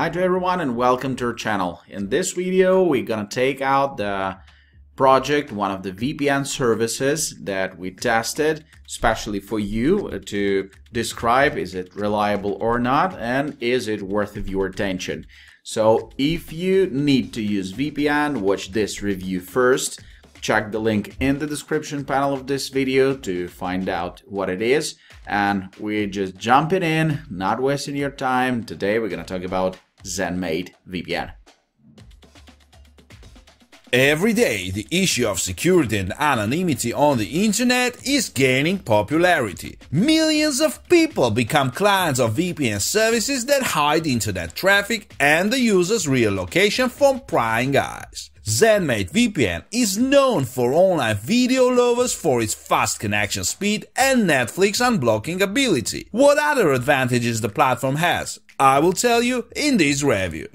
Hi to everyone and welcome to our channel. In this video we're gonna take out the project, one of the VPN services that we tested especially for you to describe is it reliable or not and is it worth of your attention. So if you need to use VPN, watch this review first. Check the link in the description panel of this video to find out what it is. And we're just jumping in, not wasting your time. Today we're gonna talk about ZenMate VPN. Every day, the issue of security and anonymity on the internet is gaining popularity. Millions of people become clients of VPN services that hide internet traffic and the user's real location from prying eyes. ZenMate VPN is known for online video lovers for its fast connection speed and Netflix unblocking ability. What other advantages the platform has? I will tell you in this review.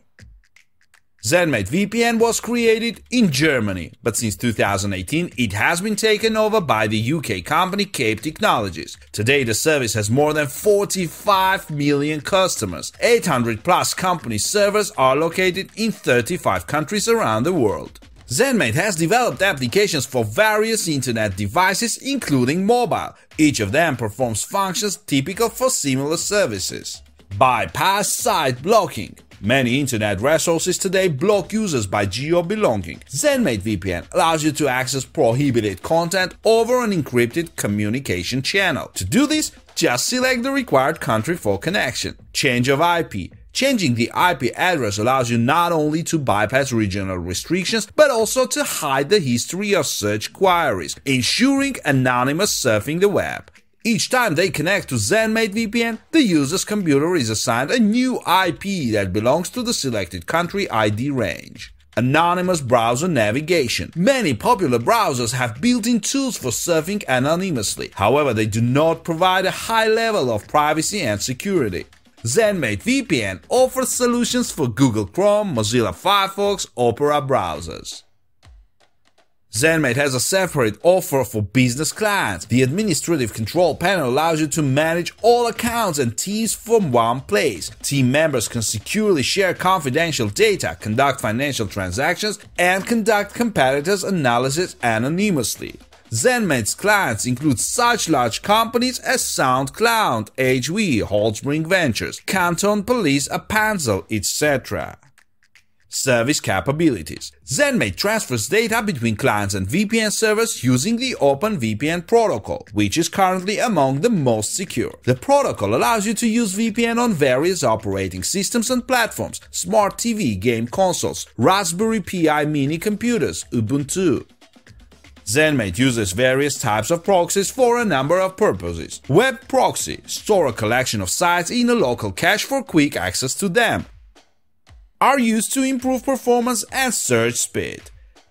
ZenMate VPN was created in Germany, but since 2018 it has been taken over by the UK company Cape Technologies. Today the service has more than 45 million customers. 800 plus company servers are located in 35 countries around the world. ZenMate has developed applications for various internet devices including mobile. Each of them performs functions typical for similar services. Bypass site blocking. Many internet resources today block users by geo-belonging. ZenMate VPN allows you to access prohibited content over an encrypted communication channel. To do this, just select the required country for connection. Change of IP. Changing the IP address allows you not only to bypass regional restrictions, but also to hide the history of search queries, ensuring anonymous surfing the web. Each time they connect to ZenMate VPN, the user's computer is assigned a new IP that belongs to the selected country ID range. Anonymous browser navigation. Many popular browsers have built-in tools for surfing anonymously. However, they do not provide a high level of privacy and security. ZenMate VPN offers solutions for Google Chrome, Mozilla Firefox, Opera browsers. ZenMate has a separate offer for business clients. The administrative control panel allows you to manage all accounts and teams from one place. Team members can securely share confidential data, conduct financial transactions, and conduct competitors' analysis anonymously. ZenMate's clients include such large companies as SoundCloud, HV, Holdspring Ventures, Canton Police, Apanzel, etc service capabilities. ZenMate transfers data between clients and VPN servers using the OpenVPN protocol, which is currently among the most secure. The protocol allows you to use VPN on various operating systems and platforms, smart TV, game consoles, Raspberry Pi mini computers, Ubuntu. ZenMate uses various types of proxies for a number of purposes. Web proxy – store a collection of sites in a local cache for quick access to them are used to improve performance and search speed.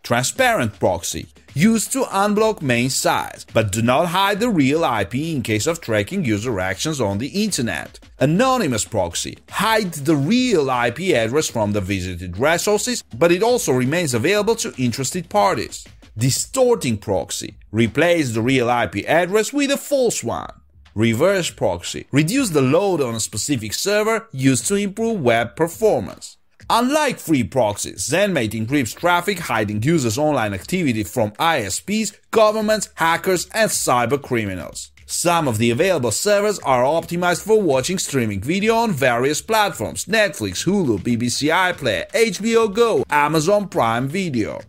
Transparent proxy used to unblock main sites, but do not hide the real IP in case of tracking user actions on the internet. Anonymous proxy hide the real IP address from the visited resources, but it also remains available to interested parties. Distorting proxy replace the real IP address with a false one. Reverse proxy reduce the load on a specific server used to improve web performance. Unlike free proxies, ZenMate encrypts traffic hiding users' online activity from ISPs, governments, hackers, and cyber criminals. Some of the available servers are optimized for watching streaming video on various platforms Netflix, Hulu, BBC iPlayer, HBO Go, Amazon Prime Video.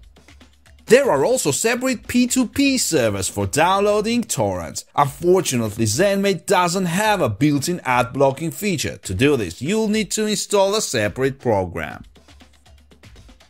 There are also separate P2P servers for downloading torrents. Unfortunately, ZenMate doesn't have a built-in ad blocking feature. To do this, you'll need to install a separate program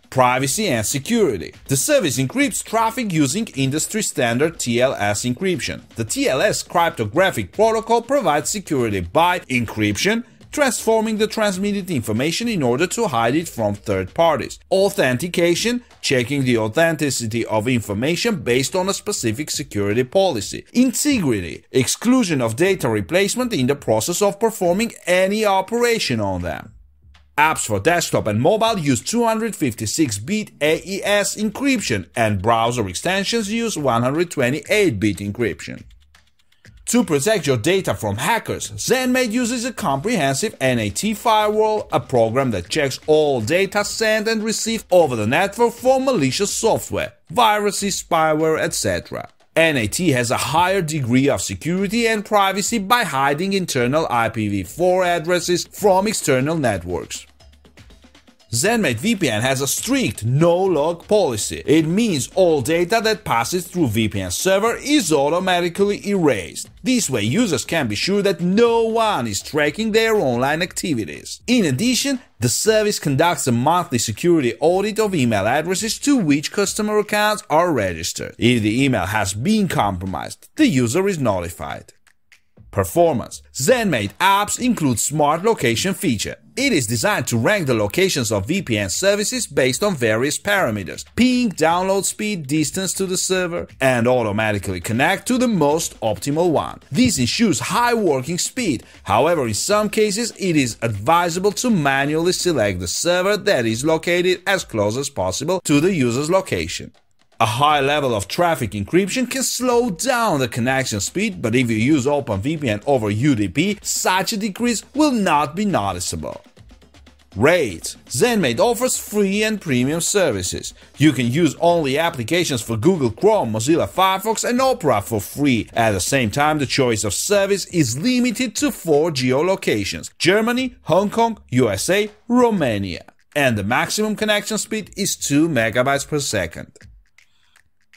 privacy and security. The service encrypts traffic using industry standard TLS encryption. The TLS cryptographic protocol provides security by encryption, transforming the transmitted information in order to hide it from third parties. Authentication, checking the authenticity of information based on a specific security policy. Integrity, exclusion of data replacement in the process of performing any operation on them. Apps for desktop and mobile use 256-bit AES encryption and browser extensions use 128-bit encryption. To protect your data from hackers, ZenMate uses a comprehensive NAT firewall, a program that checks all data sent and received over the network for malicious software, viruses, spyware, etc. NAT has a higher degree of security and privacy by hiding internal IPv4 addresses from external networks. ZenMate VPN has a strict no-log policy. It means all data that passes through VPN server is automatically erased. This way users can be sure that no one is tracking their online activities. In addition, the service conducts a monthly security audit of email addresses to which customer accounts are registered. If the email has been compromised, the user is notified. Performance ZenMate apps include smart location feature. It is designed to rank the locations of VPN services based on various parameters, ping, download speed, distance to the server, and automatically connect to the most optimal one. This ensures high working speed. However, in some cases, it is advisable to manually select the server that is located as close as possible to the user's location. A high level of traffic encryption can slow down the connection speed, but if you use OpenVPN over UDP, such a decrease will not be noticeable. Rates. ZenMate offers free and premium services. You can use only applications for Google Chrome, Mozilla Firefox and Opera for free. At the same time, the choice of service is limited to four geolocations Germany, Hong Kong, USA, Romania. And the maximum connection speed is 2 megabytes per second.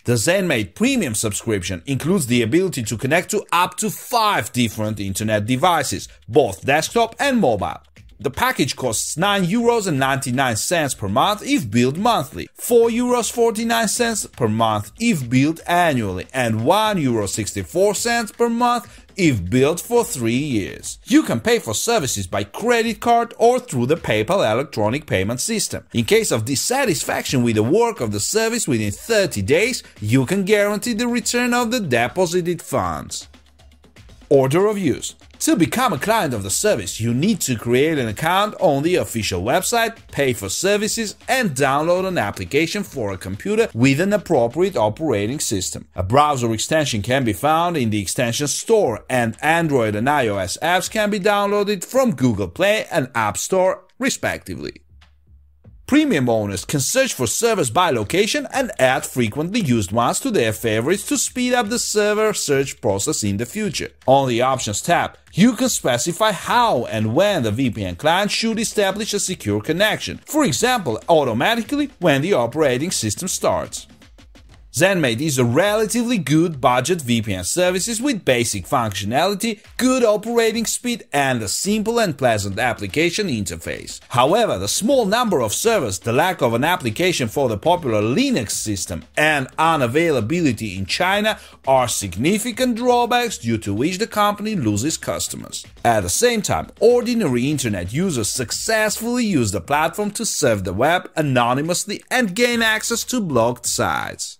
The ZenMate Premium subscription includes the ability to connect to up to 5 different internet devices, both desktop and mobile. The package costs 9 euros and 99 cents per month if billed monthly, 4 euros 49 cents per month if billed annually, and 1 euro 64 cents per month if billed for three years. You can pay for services by credit card or through the PayPal electronic payment system. In case of dissatisfaction with the work of the service within 30 days, you can guarantee the return of the deposited funds. Order of use to become a client of the service, you need to create an account on the official website, pay for services, and download an application for a computer with an appropriate operating system. A browser extension can be found in the extension store, and Android and iOS apps can be downloaded from Google Play and App Store, respectively. Premium owners can search for servers by location and add frequently used ones to their favorites to speed up the server search process in the future. On the Options tab, you can specify how and when the VPN client should establish a secure connection, for example, automatically when the operating system starts. ZenMate is a relatively good budget VPN services with basic functionality, good operating speed and a simple and pleasant application interface. However, the small number of servers, the lack of an application for the popular Linux system and unavailability in China are significant drawbacks due to which the company loses customers. At the same time, ordinary internet users successfully use the platform to surf the web anonymously and gain access to blocked sites.